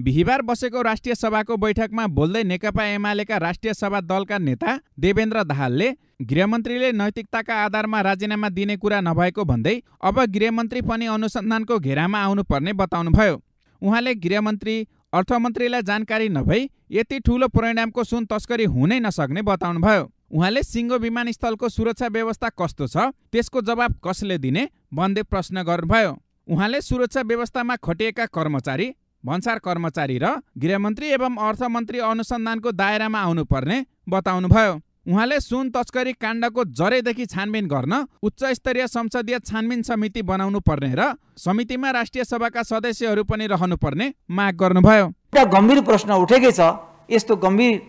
बिहिबार बसेको राष्ट्रिय सभाको बैठकमा बोल्दै नेकपा एमालेका राष्ट्रिय सभा दलका नेता देवेन्द्र दाहालले गृहमन्त्रीले नैतिकताका आधारमा राजीनामा दिने कुरा नभएको भन्दै अब गृहमन्त्री पनि अनुसन्धानको घेरामा आउनुपर्ने बताउनुभयो उहाँले गृहमन्त्री अर्थमन्त्रीलाई जानकारी नभई यति ठूलो परिणामको सुन तस्करी हुनै नसक्ने बताउनुभयो उहाँले सिङ्गो विमानस्थलको सुरक्षा व्यवस्था कस्तो छ त्यसको जवाब कसले दिने भन्दै प्रश्न गर्नुभयो उहाँले सुरक्षा व्यवस्थामा खटिएका कर्मचारी भन्सार कर्मचारी र गृहमन्त्री एवं अर्थमन्त्री अनुसन्धानको दायरामा आउनुपर्ने बताउनुभयो उहाँले सुन तस्करी काण्डको जरैदेखि छानबिन गर्न उच्च स्तरीय संसदीय छानबिन समिति बनाउनु पर्ने र समितिमा राष्ट्रिय सभाका सदस्यहरू पनि रहनुपर्ने माग गर्नुभयो एउटा गम्भीर प्रश्न उठेकै छ यस्तो गम्भीर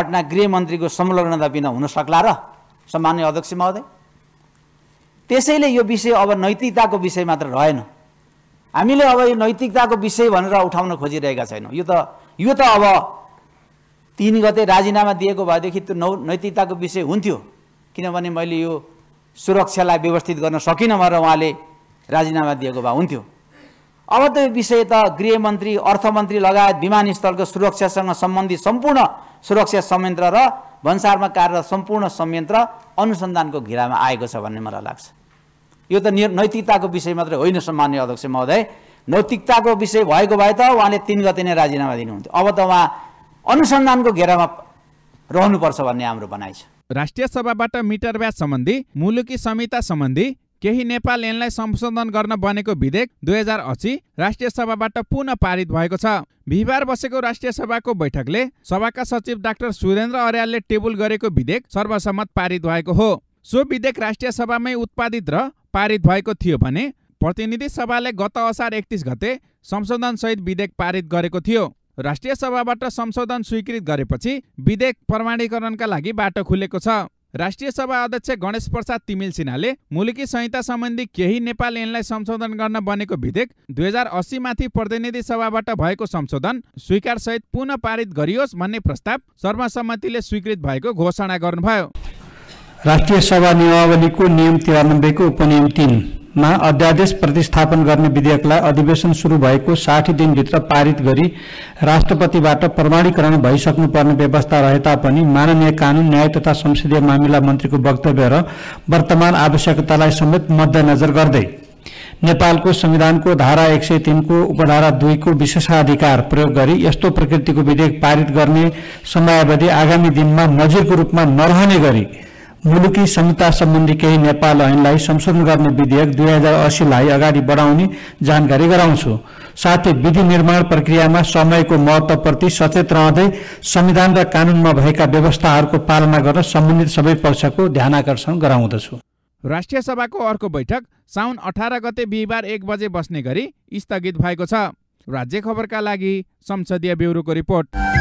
घटना गृहमन्त्रीको संलग्नता बिना हुन सक्ला र सामान्य अध्यक्ष महोदय त्यसैले यो विषय अब नैतिकताको विषय मात्र रहेन हामीले अब यो नैतिकताको विषय भनेर उठाउन खोजिरहेका छैनौँ यो त यो त अब तिन गते राजीनामा दिएको भएदेखि त्यो नौ नैतिकताको विषय हुन्थ्यो किनभने मैले यो सुरक्षालाई व्यवस्थित गर्न सकिनँ भनेर उहाँले राजीनामा दिएको भए हुन्थ्यो अब त्यो विषय त गृहमन्त्री अर्थमन्त्री लगायत विमानस्थलको सुरक्षासँग सम्बन्धित सम्पूर्ण सुरक्षा संयन्त्र र भन्सारमा कार्यरत सम्पूर्ण संयन्त्र अनुसन्धानको घेरामा आएको छ भन्ने मलाई लाग्छ यो त नैतिकताको विषय मात्रै होइन सम्मान्य अध्यक्ष महोदय नैतिकताको विषय भएको भए त उहाँले तिन गते नै राजीनामा दिनुहुन्थ्यो अब त उहाँ अनुसन्धानको घेरामा रहनुपर्छ भन्ने हाम्रो भनाइ छ राष्ट्रिय सभाबाट मिटर ब्याज सम्बन्धी मुलुकी संहिता सम्बन्धी केही नेपाल ऐनलाई संशोधन गर्न बनेको विधेयक दुई हजार अस्सी राष्ट्रिय सभाबाट पुनः पारित भएको छ बिहिबार बसेको राष्ट्रिय सभाको बैठकले सभाका सचिव डाक्टर सुरेन्द्र अर्यालले टेबुल गरेको विधेयक सर्वसम्मत पारित भएको हो सो विधेयक राष्ट्रिय सभामै उत्पादित र पारित भएको थियो भने प्रतिनिधि सभाले गत असार एकतिस गते संशोधनसहित विधेयक पारित गरेको थियो राष्ट्रिय सभाबाट संशोधन स्वीकृत गरेपछि विधेयक प्रमाणीकरणका लागि बाटो खुलेको छ राष्ट्रिय सभा अध्यक्ष गणेश प्रसाद तिमिल सिन्हाले मुलुकी संहिता सम्बन्धी केही नेपाल ऐनलाई संशोधन गर्न बनेको विधेयक दुई हजार अस्सीमाथि प्रतिनिधि सभाबाट भएको संशोधन स्वीकारसहित पुनः पारित गरियोस् भन्ने प्रस्ताव सर्वसम्मतिले स्वीकृत भएको घोषणा गर्नुभयो राष्ट्रिय सभा नियमावलीको नियम तिरानब्बेको उपनियम तिनमा अध्यादेश प्रतिस्थापन गर्ने विधेयकलाई अधिवेशन सुरु भएको साठी दिनभित्र पारित गरी राष्ट्रपतिबाट प्रमाणीकरण भइसक्नुपर्ने व्यवस्था रहे तापनि माननीय कानुन न्याय तथा संसदीय मामिला मन्त्रीको वक्तव्य र वर्तमान आवश्यकतालाई समेत मध्यनजर गर्दै नेपालको संविधानको धारा एक सय तिनको उपधारा दुईको विशेषाधिकार प्रयोग गरी यस्तो प्रकृतिको विधेयक पारित गर्ने समयावधि आगामी दिनमा नजिरको रूपमा नरहने गरी मुलुकी संहिता सम्बन्धी केही नेपाल ऐनलाई संशोधन गर्ने विधेयक दुई हजार असीलाई अगाडि बढाउने जानकारी गराउँछु साथै विधि निर्माण प्रक्रियामा समयको महत्त्वप्रति सचेत रहँदै संविधान र कानुनमा भएका व्यवस्थाहरूको पालना गर्न सम्बन्धित सबै पक्षको ध्यान आकर्षण गराउँदछु राष्ट्रिय सभाको अर्को बैठक साउन अठार गते बिहिबार एक बजे बस्ने गरी स्थगित भएको छ राज्य खबरका लागि संसदीय ब्युरोको रिपोर्ट